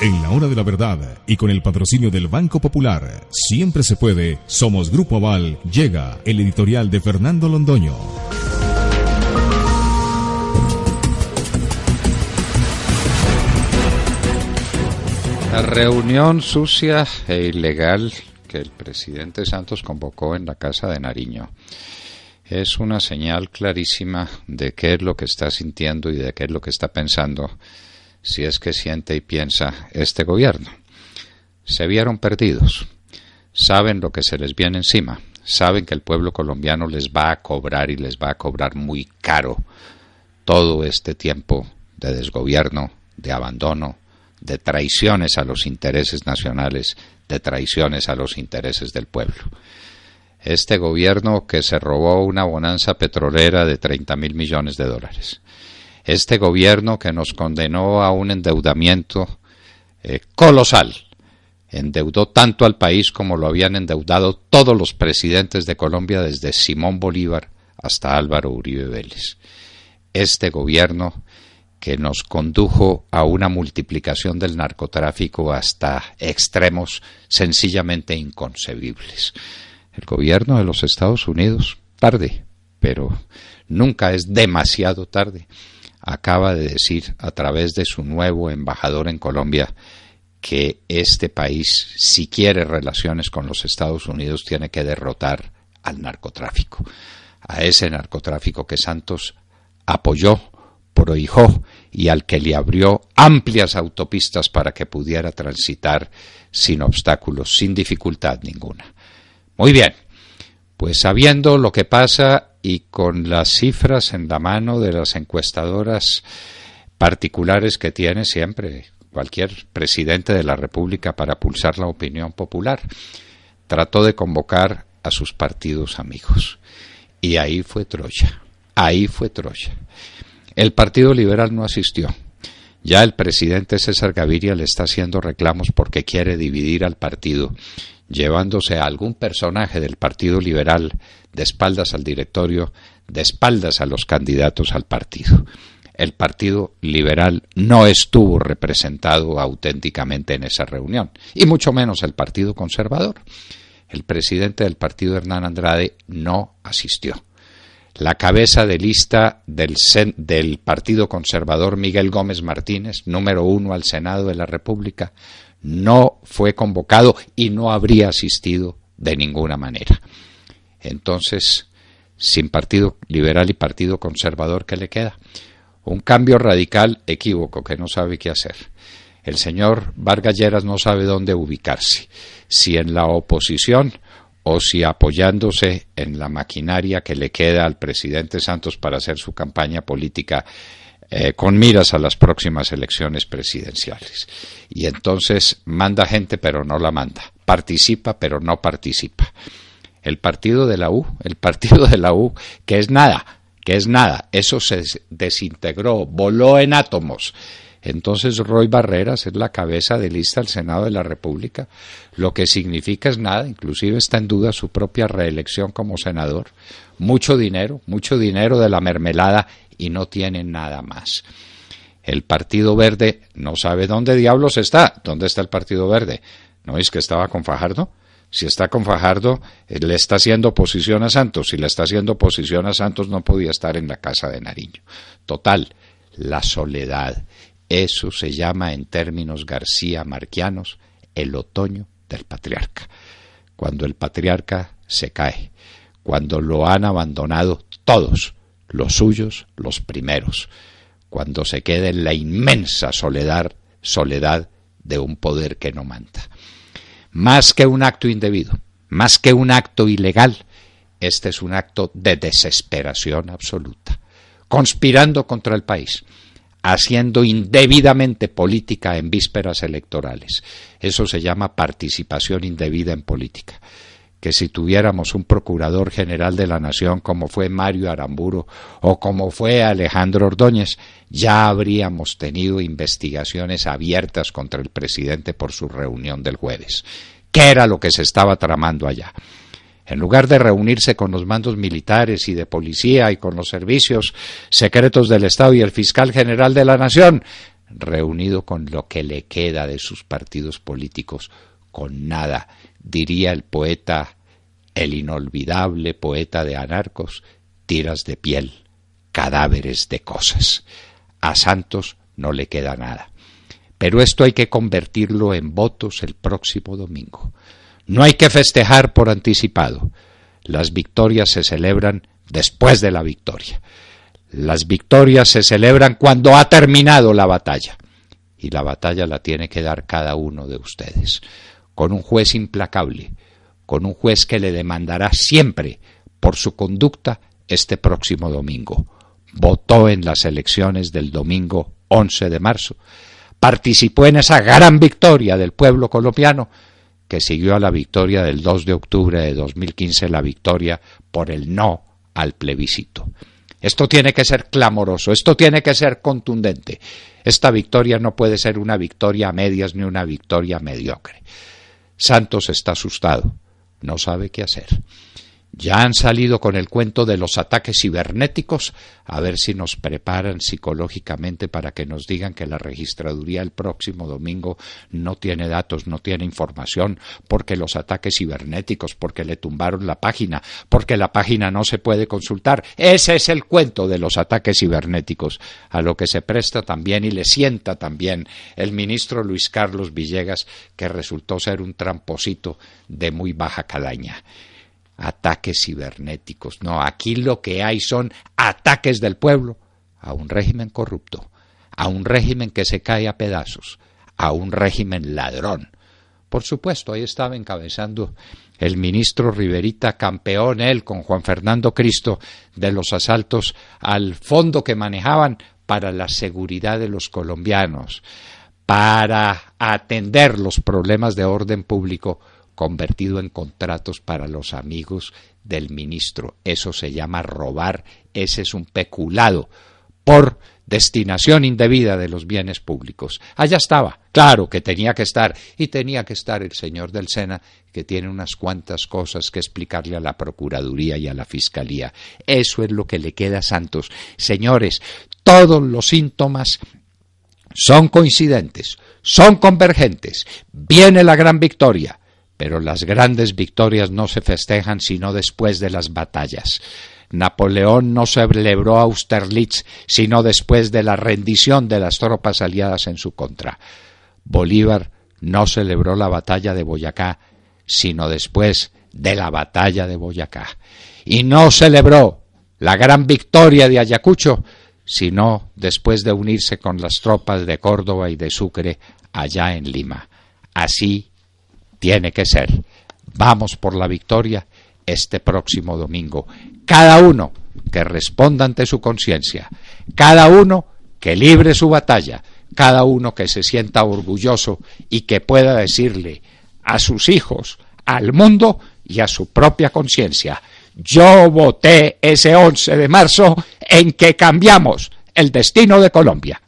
En la hora de la verdad y con el patrocinio del Banco Popular, siempre se puede. Somos Grupo Aval. Llega el editorial de Fernando Londoño. La reunión sucia e ilegal que el presidente Santos convocó en la Casa de Nariño es una señal clarísima de qué es lo que está sintiendo y de qué es lo que está pensando si es que siente y piensa este gobierno. Se vieron perdidos, saben lo que se les viene encima, saben que el pueblo colombiano les va a cobrar y les va a cobrar muy caro todo este tiempo de desgobierno, de abandono, de traiciones a los intereses nacionales, de traiciones a los intereses del pueblo. Este gobierno que se robó una bonanza petrolera de 30 mil millones de dólares este gobierno que nos condenó a un endeudamiento eh, colosal. Endeudó tanto al país como lo habían endeudado todos los presidentes de Colombia desde Simón Bolívar hasta Álvaro Uribe Vélez. Este gobierno que nos condujo a una multiplicación del narcotráfico hasta extremos sencillamente inconcebibles. El gobierno de los Estados Unidos, tarde, pero nunca es demasiado tarde acaba de decir a través de su nuevo embajador en Colombia que este país, si quiere relaciones con los Estados Unidos, tiene que derrotar al narcotráfico, a ese narcotráfico que Santos apoyó, prohijó y al que le abrió amplias autopistas para que pudiera transitar sin obstáculos, sin dificultad ninguna. Muy bien, pues sabiendo lo que pasa y con las cifras en la mano de las encuestadoras particulares que tiene siempre cualquier presidente de la República para pulsar la opinión popular. Trató de convocar a sus partidos amigos. Y ahí fue Troya. Ahí fue Troya. El Partido Liberal no asistió. Ya el presidente César Gaviria le está haciendo reclamos porque quiere dividir al partido llevándose a algún personaje del Partido Liberal de espaldas al directorio, de espaldas a los candidatos al partido. El Partido Liberal no estuvo representado auténticamente en esa reunión, y mucho menos el Partido Conservador. El presidente del partido, Hernán Andrade, no asistió. La cabeza de lista del, del Partido Conservador, Miguel Gómez Martínez, número uno al Senado de la República, no fue convocado y no habría asistido de ninguna manera. Entonces, sin Partido Liberal y Partido Conservador, ¿qué le queda? Un cambio radical equívoco que no sabe qué hacer. El señor Vargas Lleras no sabe dónde ubicarse, si en la oposición o si apoyándose en la maquinaria que le queda al presidente Santos para hacer su campaña política eh, con miras a las próximas elecciones presidenciales. Y entonces manda gente pero no la manda, participa pero no participa. El partido de la U, el partido de la U, que es nada, que es nada, eso se desintegró, voló en átomos. Entonces Roy Barreras es la cabeza de lista del Senado de la República, lo que significa es nada, inclusive está en duda su propia reelección como senador. Mucho dinero, mucho dinero de la mermelada y no tiene nada más. El Partido Verde no sabe dónde diablos está. ¿Dónde está el Partido Verde? ¿No es que estaba con Fajardo? Si está con Fajardo, eh, le está haciendo oposición a Santos. Si le está haciendo oposición a Santos, no podía estar en la casa de Nariño. Total, la soledad. Eso se llama, en términos García Marquianos, el otoño del patriarca. Cuando el patriarca se cae, cuando lo han abandonado todos, los suyos los primeros, cuando se quede en la inmensa soledad, soledad de un poder que no manda. Más que un acto indebido, más que un acto ilegal, este es un acto de desesperación absoluta, conspirando contra el país, haciendo indebidamente política en vísperas electorales. Eso se llama participación indebida en política que si tuviéramos un procurador general de la nación como fue Mario Aramburo o como fue Alejandro Ordóñez, ya habríamos tenido investigaciones abiertas contra el presidente por su reunión del jueves. ¿Qué era lo que se estaba tramando allá? En lugar de reunirse con los mandos militares y de policía y con los servicios secretos del Estado y el fiscal general de la Nación, reunido con lo que le queda de sus partidos políticos, con nada, diría el poeta, el inolvidable poeta de Anarcos, tiras de piel, cadáveres de cosas. A Santos no le queda nada. Pero esto hay que convertirlo en votos el próximo domingo. No hay que festejar por anticipado. Las victorias se celebran después de la victoria. Las victorias se celebran cuando ha terminado la batalla. Y la batalla la tiene que dar cada uno de ustedes con un juez implacable, con un juez que le demandará siempre por su conducta este próximo domingo. Votó en las elecciones del domingo 11 de marzo. Participó en esa gran victoria del pueblo colombiano que siguió a la victoria del 2 de octubre de 2015, la victoria por el no al plebiscito. Esto tiene que ser clamoroso, esto tiene que ser contundente. Esta victoria no puede ser una victoria a medias ni una victoria mediocre. Santos está asustado, no sabe qué hacer. Ya han salido con el cuento de los ataques cibernéticos, a ver si nos preparan psicológicamente para que nos digan que la registraduría el próximo domingo no tiene datos, no tiene información, porque los ataques cibernéticos, porque le tumbaron la página, porque la página no se puede consultar. Ese es el cuento de los ataques cibernéticos, a lo que se presta también y le sienta también el ministro Luis Carlos Villegas, que resultó ser un tramposito de muy baja calaña ataques cibernéticos. No, aquí lo que hay son ataques del pueblo a un régimen corrupto, a un régimen que se cae a pedazos, a un régimen ladrón. Por supuesto, ahí estaba encabezando el ministro Riverita, campeón él con Juan Fernando Cristo de los asaltos al fondo que manejaban para la seguridad de los colombianos, para atender los problemas de orden público convertido en contratos para los amigos del ministro. Eso se llama robar, ese es un peculado por destinación indebida de los bienes públicos. Allá estaba, claro que tenía que estar, y tenía que estar el señor del Sena, que tiene unas cuantas cosas que explicarle a la Procuraduría y a la Fiscalía. Eso es lo que le queda a Santos. Señores, todos los síntomas son coincidentes, son convergentes. Viene la gran victoria, pero las grandes victorias no se festejan sino después de las batallas. Napoleón no celebró Austerlitz sino después de la rendición de las tropas aliadas en su contra. Bolívar no celebró la batalla de Boyacá sino después de la batalla de Boyacá. Y no celebró la gran victoria de Ayacucho sino después de unirse con las tropas de Córdoba y de Sucre allá en Lima. Así tiene que ser. Vamos por la victoria este próximo domingo. Cada uno que responda ante su conciencia, cada uno que libre su batalla, cada uno que se sienta orgulloso y que pueda decirle a sus hijos, al mundo y a su propia conciencia, yo voté ese 11 de marzo en que cambiamos el destino de Colombia.